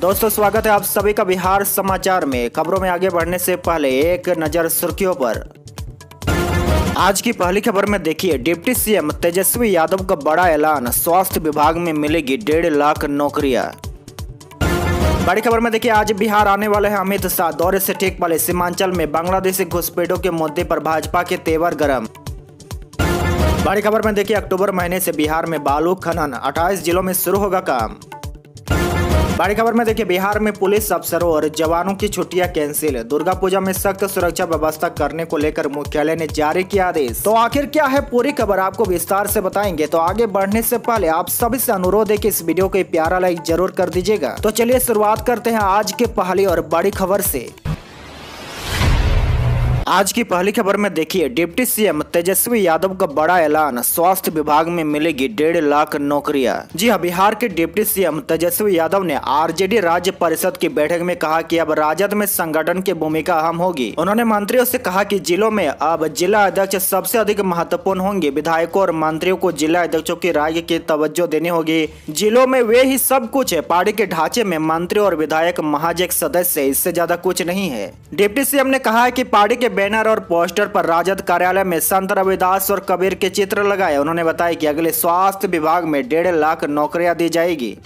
दोस्तों स्वागत है आप सभी का बिहार समाचार में खबरों में आगे बढ़ने से पहले एक नज़र सुर्खियों पर आज की पहली खबर में देखिए डिप्टी सीएम तेजस्वी यादव का बड़ा ऐलान स्वास्थ्य विभाग में मिलेगी डेढ़ लाख नौकरियां बड़ी खबर में देखिए आज बिहार आने वाले हैं अमित शाह दौरे से ठीक पहले सीमांचल में बांग्लादेशी घुसपैठों के मुद्दे पर भाजपा के तेवर गरम बड़ी खबर में देखिए अक्टूबर महीने से बिहार में बालू खनन 28 जिलों में शुरू होगा काम बड़ी खबर में देखिए बिहार में पुलिस अफसरों और जवानों की छुट्टियां कैंसिल दुर्गा पूजा में सख्त सुरक्षा व्यवस्था करने को लेकर मुख्यालय ने जारी किया आदेश तो आखिर क्या है पूरी खबर आपको विस्तार से बताएंगे तो आगे बढ़ने से पहले आप सभी से अनुरोध है कि इस वीडियो को प्यारा लाइक जरूर कर दीजिएगा तो चलिए शुरुआत करते हैं आज के पहली और बड़ी खबर ऐसी आज की पहली खबर में देखिए डिप्टी सीएम तेजस्वी यादव का बड़ा ऐलान स्वास्थ्य विभाग में मिलेगी डेढ़ लाख नौकरियां जी हाँ बिहार के डिप्टी सीएम तेजस्वी यादव ने आरजेडी राज्य परिषद की बैठक में कहा कि अब राजद में संगठन की भूमिका अहम होगी उन्होंने मंत्रियों से कहा कि जिलों में अब जिला अध्यक्ष सबसे अधिक महत्वपूर्ण होंगे विधायकों और मंत्रियों को जिला अध्यक्षों की राय की तवज्जो देनी होगी जिलों में वे ही सब कुछ है पार्टी के ढांचे में मंत्री और विधायक महाज एक सदस्य इससे ज्यादा कुछ नहीं है डिप्टी सीएम ने कहा है की पार्टी के बैनर और पोस्टर पर राजद कार्यालय में संत रविदास और कबीर के चित्र लगाए उन्होंने बताया कि अगले स्वास्थ्य विभाग में डेढ़ लाख नौकरियां दी जाएगी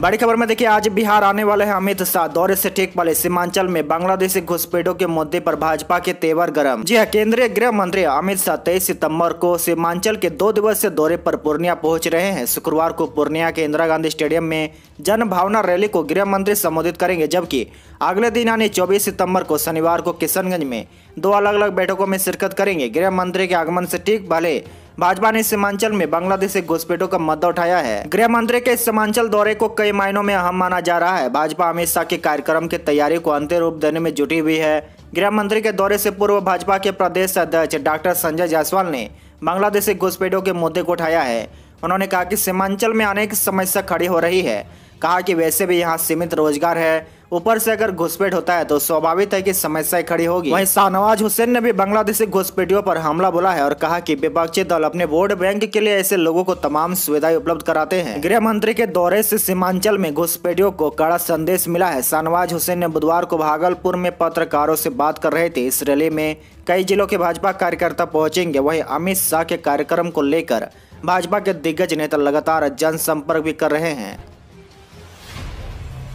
बड़ी खबर में देखिए आज बिहार आने वाले हैं अमित शाह दौरे से ठीक पहले सीमांचल में बांग्लादेशी घुसपैठों के मुद्दे पर भाजपा के तेवर गरम जी हां केंद्रीय गृह मंत्री अमित शाह तेईस सितंबर को सीमांचल के दो दिवसीय दौरे पर पूर्णिया पहुंच रहे हैं शुक्रवार को पूर्णिया के इंदिरा गांधी स्टेडियम में जन भावना रैली को गृह मंत्री संबोधित करेंगे जबकि अगले दिन यानी चौबीस सितम्बर को शनिवार को किशनगंज में दो अलग अलग बैठकों में शिरकत करेंगे गृह मंत्री के आगमन से ठीक पहले भाजपा ने सीमांचल में बांग्लादेशी घुसपैठों का मुद्दा उठाया है गृह मंत्री के सीमांचल दौरे को कई मायनों में अहम माना जा रहा है भाजपा अमित शाह के कार्यक्रम की तैयारी को अंतिम रूप देने में जुटी हुई है गृह मंत्री के दौरे से पूर्व भाजपा के प्रदेश अध्यक्ष डॉक्टर संजय जायसवाल ने बांग्लादेशी घुसपैठों के मुद्दे को उठाया है उन्होंने कहा कि सीमांचल में अनेक समस्या खड़ी हो रही है कहा कि वैसे भी यहाँ सीमित रोजगार है ऊपर से अगर घुसपैठ होता है तो स्वाभाविक है कि समस्या खड़ी होगी वहीं शाहनवाज हुसैन ने भी बांग्लादेशी घुसपैठियों पर हमला बोला है और कहा कि विपक्षी दल अपने वोट बैंक के लिए ऐसे लोगों को तमाम सुविधाएं उपलब्ध कराते हैं गृह मंत्री के दौरे से सीमांचल में घुसपैठियों को कड़ा संदेश मिला है शाहनवाज हुसैन ने बुधवार को भागलपुर में पत्रकारों से बात कर रहे थे इस रैली में कई जिलों के भाजपा कार्यकर्ता पहुंचेंगे वही अमित शाह के कार्यक्रम को लेकर भाजपा के दिग्गज नेता लगातार जनसंपर्क भी कर रहे हैं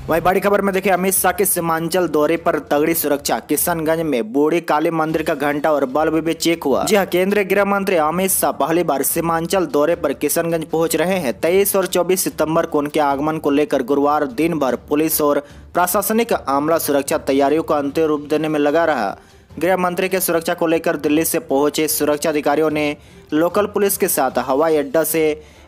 वहीं बड़ी खबर में देखिए अमित शाह के सीमांचल दौरे पर तगड़ी सुरक्षा किशनगंज में बूढ़ी काली मंदिर का घंटा और बल्ब भी चेक हुआ जी हाँ केंद्रीय गृह मंत्री अमित शाह पहली बार सीमांचल दौरे पर किशनगंज पहुंच रहे हैं तेईस और चौबीस सितम्बर को उनके आगमन को लेकर गुरुवार दिन भर पुलिस और प्रशासनिक आमला सुरक्षा तैयारियों को अंतिम रूप देने में लगा रहा गृह मंत्री के सुरक्षा को लेकर दिल्ली से पहुंचे सुरक्षा अधिकारियों ने लोकल पुलिस के साथ हवाई अड्डा से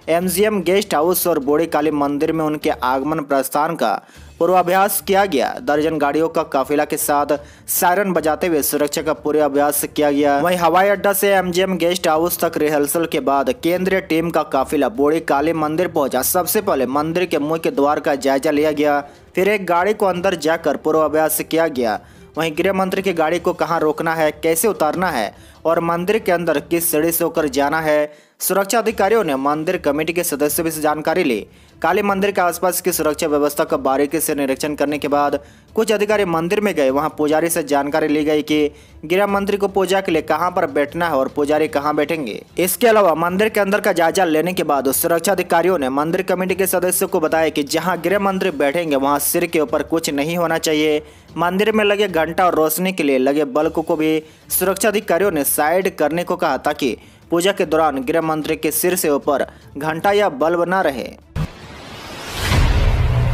एमजीएम गेस्ट हाउस और बोड़ी काली मंदिर में उनके आगमन प्रस्थान का पूर्वाभ्यास किया गया दर्जन गाड़ियों का काफिला के साथ सायरन बजाते हुए सुरक्षा का पूरे अभ्यास किया गया वहीं हवाई अड्डा से एमजीएम गेस्ट हाउस तक रिहर्सल के बाद केंद्रीय टीम का काफिला बोड़ी काली मंदिर पहुंचा सबसे पहले मंदिर के मुख्य द्वार का जायजा लिया गया फिर एक गाड़ी को अंदर जाकर पूर्वाभ्यास किया गया वहीं गृह मंत्री की गाड़ी को कहाँ रोकना है कैसे उतारना है और मंदिर के अंदर किस सीढ़ी से होकर जाना है सुरक्षा अधिकारियों ने मंदिर कमेटी के सदस्यों से जानकारी ली काली मंदिर के आसपास की सुरक्षा व्यवस्था का बारीकी से निरीक्षण करने के बाद कुछ अधिकारी मंदिर में गए वहां पुजारी से जानकारी ली गई कि गृह मंत्री को पूजा के लिए कहां पर बैठना है और पुजारी कहां बैठेंगे इसके अलावा मंदिर के अंदर का जायजा लेने के बाद सुरक्षा अधिकारियों ने मंदिर कमेटी के सदस्यों को बताया की जहाँ गृह मंत्री बैठेंगे वहाँ सिर के ऊपर कुछ नहीं होना चाहिए मंदिर में लगे घंटा और रोशनी के लिए लगे बल्क को भी सुरक्षा अधिकारियों ने साइड करने को कहा ताकि पूजा के दौरान गृह मंत्री के सिर से ऊपर घंटा या बल्ब न रहे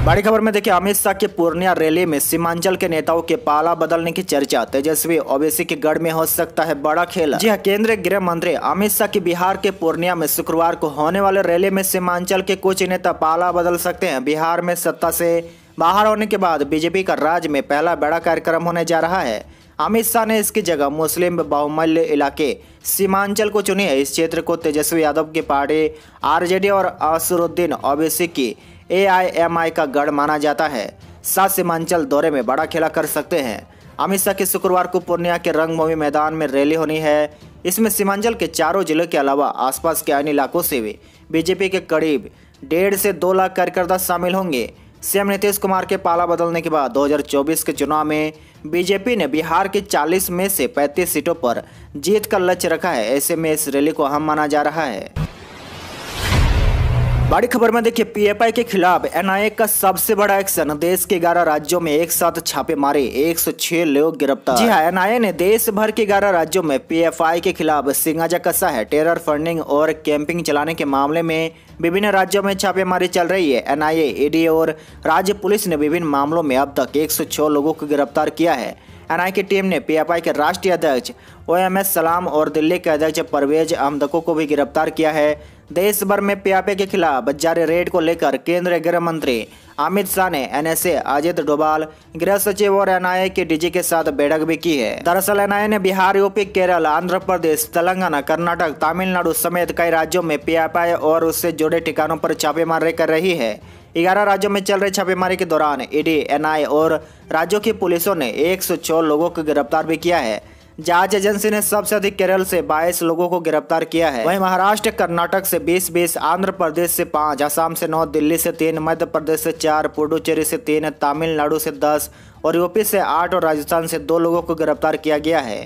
बड़ी खबर में देखिए अमित शाह के पूर्णिया रैली में सीमांचल के नेताओं के पाला बदलने की चर्चा तेजस्वी ओबीसी के गढ़ में हो सकता है बड़ा खेल जी हाँ केंद्रीय गृह मंत्री अमित शाह की बिहार के पूर्णिया में शुक्रवार को होने वाले रैली में सीमांचल के कुछ नेता पाला बदल सकते हैं बिहार में सत्ता से बाहर होने के बाद बीजेपी का राज्य में पहला बड़ा कार्यक्रम होने जा रहा है अमित शाह ने इसकी जगह मुस्लिम बहुमल्य इलाके सीमांचल को चुनी है इस क्षेत्र को तेजस्वी यादव की पार्टी आरजेडी और असरुद्दीन ओबीसी की एआईएमआई का गढ़ माना जाता है साथ सीमांचल दौरे में बड़ा खेला कर सकते हैं अमित शाह की शुक्रवार को पूर्णिया के रंगभूमि मैदान में रैली होनी है इसमें सीमांचल के चारों जिलों के अलावा आसपास के अन्य इलाकों से भी बीजेपी के करीब डेढ़ से दो लाख कार्यकर्ता शामिल होंगे सीएम नीतीश कुमार के पाला बदलने के बाद 2024 के चुनाव में बीजेपी ने बिहार की 40 में से 35 सीटों पर जीत का लक्ष्य रखा है ऐसे में इस रैली को अहम माना जा रहा है बड़ी खबर में देखिए पीएफआई के खिलाफ एनआईए का सबसे बड़ा एक्शन देश के ग्यारह राज्यों में एक साथ छापे मारे 106 लोग गिरफ्तार जी हाँ एनआईए ने देश भर के ग्यारह राज्यों में पीएफआई के खिलाफ सिंगाजा कसा है टेरर फंडिंग और कैंपिंग चलाने के मामले में विभिन्न राज्यों में छापेमारी चल रही है एनआईए ईडी और राज्य पुलिस ने विभिन्न मामलों में अब तक एक लोगों को गिरफ्तार किया है एनआई की टीम ने पीएफआई के राष्ट्रीय अध्यक्ष ओ सलाम और दिल्ली के अध्यक्ष परवेज अहमदको को भी गिरफ्तार किया है देश भर में पियापे के खिलाफ जारी रेड को लेकर केंद्रीय गृह मंत्री अमित शाह ने एनएसए अजित डोभाल गृह सचिव और एनआईए के डीजी के साथ बैठक भी की है दरअसल एनआईए ने बिहार यूपी केरल आंध्र प्रदेश तेलंगाना कर्नाटक तमिलनाडु समेत कई राज्यों में पीएफआई और उससे जुड़े ठिकानों पर छापेमारी कर रही है ग्यारह राज्यों में चल रही छापेमारी के दौरान ईडी एनआईए और राज्यों की पुलिसों ने छह लोगों को गिरफ्तार भी किया है जांच एजेंसी ने सबसे अधिक केरल से बाईस लोगों को गिरफ्तार किया है वहीं महाराष्ट्र कर्नाटक से बीस बीस आंध्र प्रदेश से पाँच आसाम से नौ दिल्ली से तीन मध्य प्रदेश से चार पुडुचेरी से तीन तमिलनाडु से दस और यूपी से आठ और राजस्थान से दो लोगों को गिरफ्तार किया गया है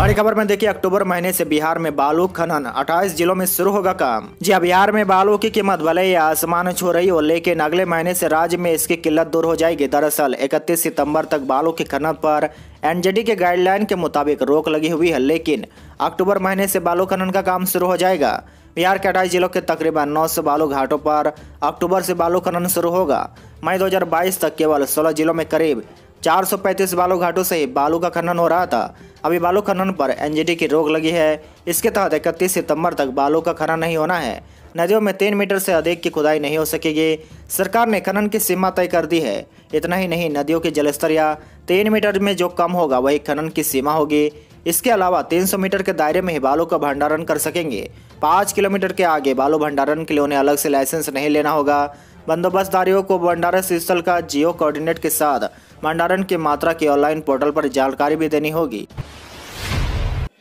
बड़ी खबर में देखिए अक्टूबर महीने से बिहार में बालू खनन 28 जिलों में शुरू होगा काम जी हाँ, बिहार में बालू की कीमत भले ही आसमान छू रही हो लेकिन अगले महीने से राज्य में इसकी किल्लत दूर हो जाएगी दरअसल 31 सितंबर तक बालू के खनन पर एनजीडी के गाइडलाइन के मुताबिक रोक लगी हुई है लेकिन अक्टूबर महीने से बालू खनन का काम शुरू हो जाएगा बिहार के अठाईस जिलों के तकरीबन नौ सौ बालू घाटों पर अक्टूबर से बालू खनन शुरू होगा मई 2022 तक केवल 16 जिलों में करीब पैंतीस बालू घाटों से बालू का खनन हो रहा था अभी बालू खनन पर एनजीटी की रोक लगी है इसके तहत इकतीस सितंबर तक बालू का खनन नहीं होना है नदियों में तीन मीटर से अधिक की खुदाई नहीं हो सकेगी सरकार ने खनन की सीमा तय कर दी है इतना ही नहीं नदियों के जलस्तर या तीन मीटर में जो कम होगा वही खनन की सीमा होगी इसके अलावा 300 मीटर के दायरे में ही बालू का भंडारण कर सकेंगे पाँच किलोमीटर के आगे बालू भंडारण के लिए उन्हें अलग से लाइसेंस नहीं लेना होगा बंदोबस्तदारियों को भंडारण स्थल का जियो कोऑर्डिनेट के साथ भंडारण की मात्रा की ऑनलाइन पोर्टल पर जानकारी भी देनी होगी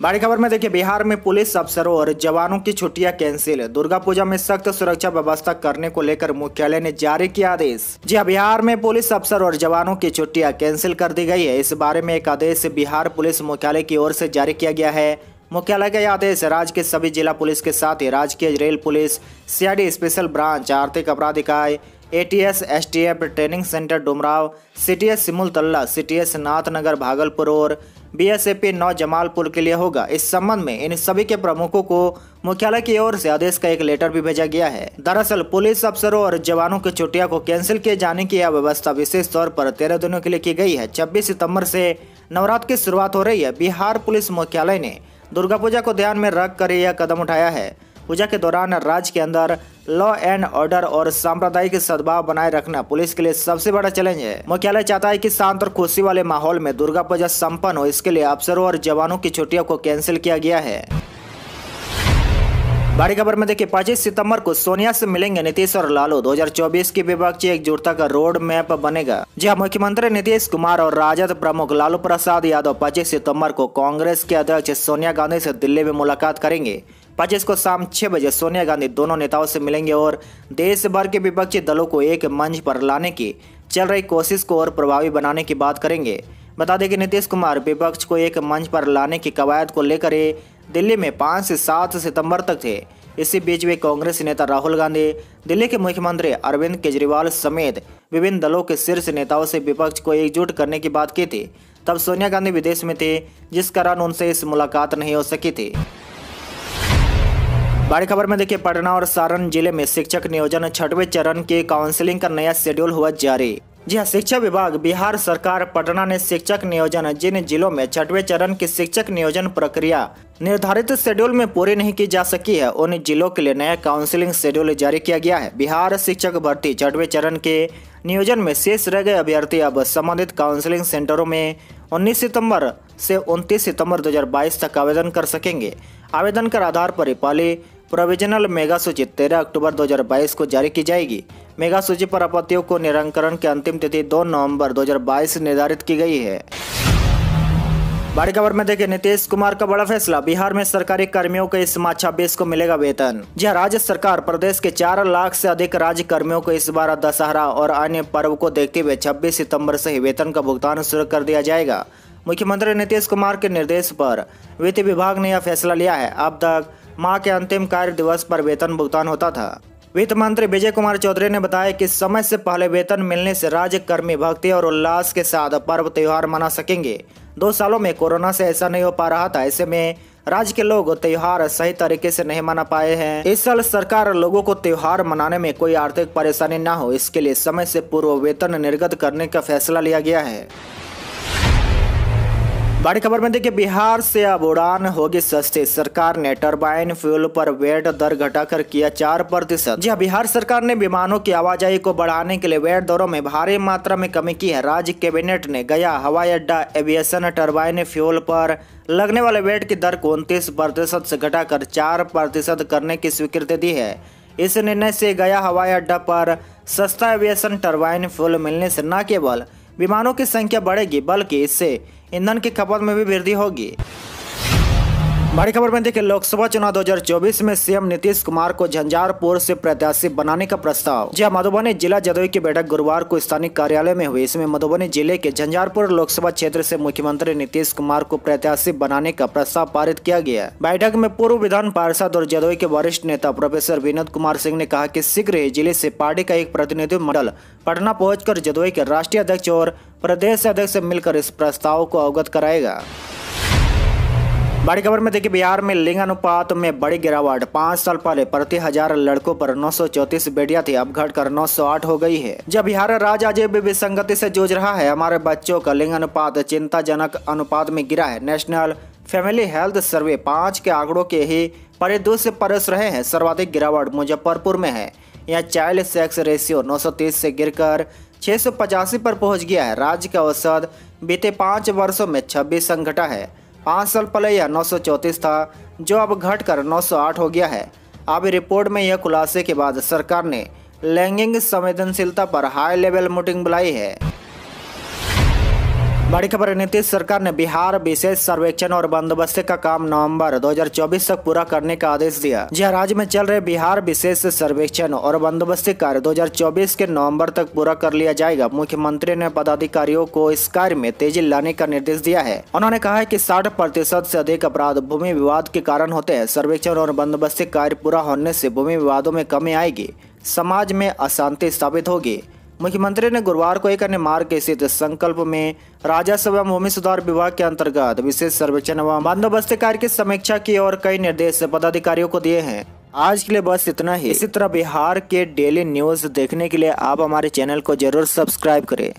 बड़ी खबर में देखिए बिहार में पुलिस अफसरों और जवानों की छुट्टियां कैंसिल दुर्गा पूजा में सख्त सुरक्षा व्यवस्था करने को लेकर मुख्यालय ने जारी किया आदेश जी हाँ बिहार में पुलिस अफसर और जवानों की छुट्टियां कैंसिल कर दी गई है इस बारे में एक आदेश बिहार पुलिस मुख्यालय की ओर से जारी किया गया है मुख्यालय के आदेश राज्य के सभी जिला पुलिस के साथ ही राजकीय rail police CID special branch आर्थिक अपराध इकाई ATS STF training centre Dumraon CTS Simultala CTS Nathnagar Bhagalpur और बीएसएपी नौ जमालपुर के लिए होगा इस संबंध में इन सभी के प्रमुखों को मुख्यालय की ओर से आदेश का एक लेटर भी भेजा गया है दरअसल पुलिस अफसरों और जवानों की छुट्टियां को कैंसिल किए जाने की यह व्यवस्था विशेष तौर पर तेरह दिनों के लिए की गई है छब्बीस सितम्बर से नवरात्र की शुरुआत हो रही है बिहार पुलिस मुख्यालय ने दुर्गा पूजा को ध्यान में रख कर यह कदम उठाया है पूजा के दौरान राज्य के अंदर लॉ एंड ऑर्डर और सांप्रदायिक सद्भाव बनाए रखना पुलिस के लिए सबसे बड़ा चैलेंज है मुख्यालय चाहता है कि शांत और खुशी वाले माहौल में दुर्गा पूजा संपन्न हो इसके लिए अफसरों और जवानों की छुट्टियों को कैंसिल किया गया है बड़ी खबर में देखिए पच्चीस सितंबर को सोनिया से मिलेंगे नीतीश और लालू 2024 की विपक्षी एकजुटता का रोड मैप बनेगा जी हाँ, मुख्यमंत्री नीतीश कुमार और राजद प्रमुख लालू प्रसाद यादव 25 सितंबर को कांग्रेस के अध्यक्ष सोनिया गांधी से दिल्ली में मुलाकात करेंगे पच्चीस को शाम छह बजे सोनिया गांधी दोनों नेताओं से मिलेंगे और देश भर के विपक्षी दलों को एक मंच पर लाने की चल रही कोशिश को और प्रभावी बनाने की बात करेंगे बता दें कि नीतीश कुमार विपक्ष को एक मंच पर लाने की कवायद को लेकर दिल्ली में पाँच से सात सितंबर तक थे इसी बीच वे कांग्रेस नेता राहुल गांधी दिल्ली के मुख्यमंत्री अरविंद केजरीवाल समेत विभिन्न दलों के शीर्ष नेताओं से विपक्ष को एकजुट करने की बात की थी तब सोनिया गांधी विदेश में थे जिस कारण उनसे इस मुलाकात नहीं हो सकी थी बड़ी खबर में देखिए पटना और सारण जिले में शिक्षक नियोजन छठवें चरण के काउंसलिंग का नया शेड्यूल हुआ जारी जी हाँ शिक्षा विभाग बिहार सरकार पटना ने शिक्षक नियोजन जिन जिलों में छठवें चरण की शिक्षक नियोजन प्रक्रिया निर्धारित शेड्यूल में पूरी नहीं की जा सकी है उन जिलों के लिए नया काउंसिलिंग शेड्यूल जारी किया गया है बिहार शिक्षक भर्ती छठवें चरण के नियोजन में शेष रह गए अभ्यर्थी अब संबंधित काउंसिलिंग सेंटरों में उन्नीस सितम्बर से उनतीस सितम्बर दो तक आवेदन कर सकेंगे आवेदन कर आधार पर पाली प्रोविजनल मेगा सूची तेरह अक्टूबर दो को जारी की जाएगी मेगा सूची पर आपत्तियों को निरंकरण की अंतिम तिथि 2 नवंबर 2022 निर्धारित की गई है बड़ी खबर में देखें नीतीश कुमार का बड़ा फैसला बिहार में सरकारी कर्मियों को इस माह छब्बीस को मिलेगा वेतन जहां राज्य सरकार प्रदेश के चार लाख से अधिक राज्य कर्मियों को इस बार दशहरा और अन्य पर्व को देखते हुए छब्बीस सितम्बर से ही वेतन का भुगतान शुरू कर दिया जाएगा मुख्यमंत्री नीतीश कुमार के निर्देश पर वित्त विभाग ने यह फैसला लिया है अब तक माह के अंतिम कार्य दिवस पर वेतन भुगतान होता था वित्त मंत्री विजय कुमार चौधरी ने बताया कि समय से पहले वेतन मिलने से राज्य कर्मी भक्ति और उल्लास के साथ पर्व त्यौहार मना सकेंगे दो सालों में कोरोना से ऐसा नहीं हो पा रहा था ऐसे में राज्य के लोग त्योहार सही तरीके से नहीं मना पाए हैं इस साल सरकार लोगों को त्योहार मनाने में कोई आर्थिक परेशानी न हो इसके लिए समय से पूर्व वेतन निर्गत करने का फैसला लिया गया है बड़ी खबर में देखिए बिहार से अब उड़ान होगी सस्ती सरकार ने टरबाइन फ्यूल पर वेट दर घटाकर किया चार प्रतिशत जी हाँ, बिहार सरकार ने विमानों की आवाजाही को बढ़ाने के लिए वेट दरों में भारी मात्रा में कमी की है राज्य कैबिनेट ने गया हवाई अड्डा एविएशन टरबाइन फ्यूल पर लगने वाले वेट की दर को उनतीस प्रतिशत से घटाकर चार प्रतिशत करने की स्वीकृति दी है इस निर्णय से गया हवाई अड्डा पर सस्ता एविएशन टर्बाइन फ्यूल मिलने से न केवल विमानों की संख्या बढ़ेगी बल्कि इससे ईंधन की खपत में भी वृद्धि होगी बड़ी खबर में देखिए लोकसभा चुनाव 2024 में सीएम नीतीश कुमार को झंझारपुर से प्रत्याशी बनाने का प्रस्ताव जहां मधुबनी जिला जदयू की बैठक गुरुवार को स्थानीय कार्यालय में हुई इसमें मधुबनी जिले के झंझारपुर लोकसभा क्षेत्र से मुख्यमंत्री नीतीश कुमार को प्रत्याशी बनाने का प्रस्ताव पारित किया गया बैठक में पूर्व विधान पार्षद और जदयू के वरिष्ठ नेता प्रोफेसर विनोद कुमार सिंह ने कहा की शीघ्र ही जिले ऐसी पार्टी का एक प्रतिनिधि मंडल पटना पहुँच कर के राष्ट्रीय अध्यक्ष और प्रदेश अध्यक्ष ऐसी मिलकर इस प्रस्ताव को अवगत कराएगा बड़ी खबर में देखिए बिहार में लिंग अनुपात में बड़ी गिरावट पांच साल पहले प्रति हजार लड़कों पर नौ बेटियां थी अब घटकर 908 हो गई है जब बिहार राज्य आज भी विसंगति से जूझ रहा है हमारे बच्चों का लिंग अनुपात चिंताजनक अनुपात में गिरा है नेशनल फैमिली हेल्थ सर्वे पाँच के आंकड़ों के ही परिदृश्य परस रहे हैं सर्वाधिक गिरावट मुजफ्फरपुर में है यहाँ चाइल्ड सेक्स रेशियो तीस से सौ पचासी पर पहुंच गया है राज्य का औसत बीते पाँच वर्षों में छब्बीस संघटा है पाँच साल पहले यह नौ था जो अब घटकर 908 हो गया है अब रिपोर्ट में यह खुलासे के बाद सरकार ने लैंगिक संवेदनशीलता पर हाई लेवल मीटिंग बुलाई है बड़ी खबर नीतीश सरकार ने बिहार विशेष सर्वेक्षण और बंदोबस्ती का काम नवंबर 2024 तक पूरा करने का आदेश दिया यह राज्य में चल रहे बिहार विशेष सर्वेक्षण और बंदोबस्ती कार्य 2024 के नवंबर तक पूरा कर लिया जाएगा मुख्यमंत्री ने पदाधिकारियों को इस कार्य में तेजी लाने का निर्देश दिया है उन्होंने कहा है की साठ प्रतिशत ऐसी अधिक अपराध भूमि विवाद के कारण होते हैं सर्वेक्षण और बंदोबस्ती कार्य पूरा होने ऐसी भूमि विवादों में कमी आएगी समाज में अशांति स्थापित होगी मुख्यमंत्री ने गुरुवार को एक अन्य मार्ग के स्थित संकल्प में राजस्व एवं भूमि सुधार विभाग के अंतर्गत विशेष सर्वेक्षण एवं बंदोबस्त कार्य की समीक्षा की और कई निर्देश पदाधिकारियों को दिए हैं आज के लिए बस इतना ही इसी तरह बिहार के डेली न्यूज देखने के लिए आप हमारे चैनल को जरूर सब्सक्राइब करें